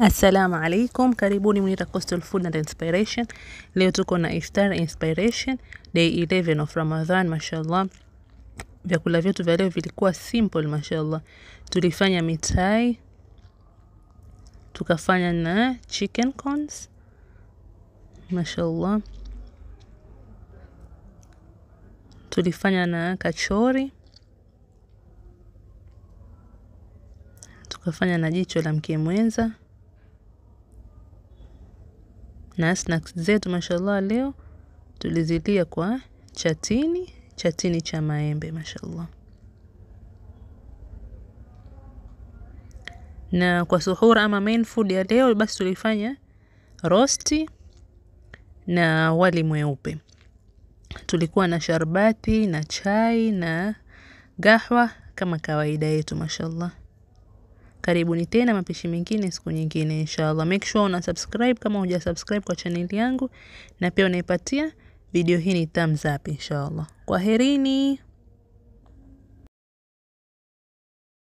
Assalamu alaikum, karibuni mnita Coastal Food and Inspiration. Leo tuko na iftar inspiration day 11 of Ramadhan. Mashallah, vyakula vyetu vya leo vilikuwa simple mashallah. Tulifanya mitai, tukafanya na chicken corns mashallah, tulifanya na kachori, tukafanya na jicho la mke mwenza na snacks zetu mashallah, leo tulizilia kwa chatini, chatini cha maembe mashallah. Na kwa suhura ama main food ya leo basi tulifanya rosti na wali mweupe, tulikuwa na sharbati na chai na gahwa kama kawaida yetu mashallah. Karibuni tena mapishi mengine siku nyingine inshallah. Make sure una subscribe kama huja subscribe kwa chaneli yangu, na pia unaipatia video hii ni thumbs up inshallah. Kwaherini.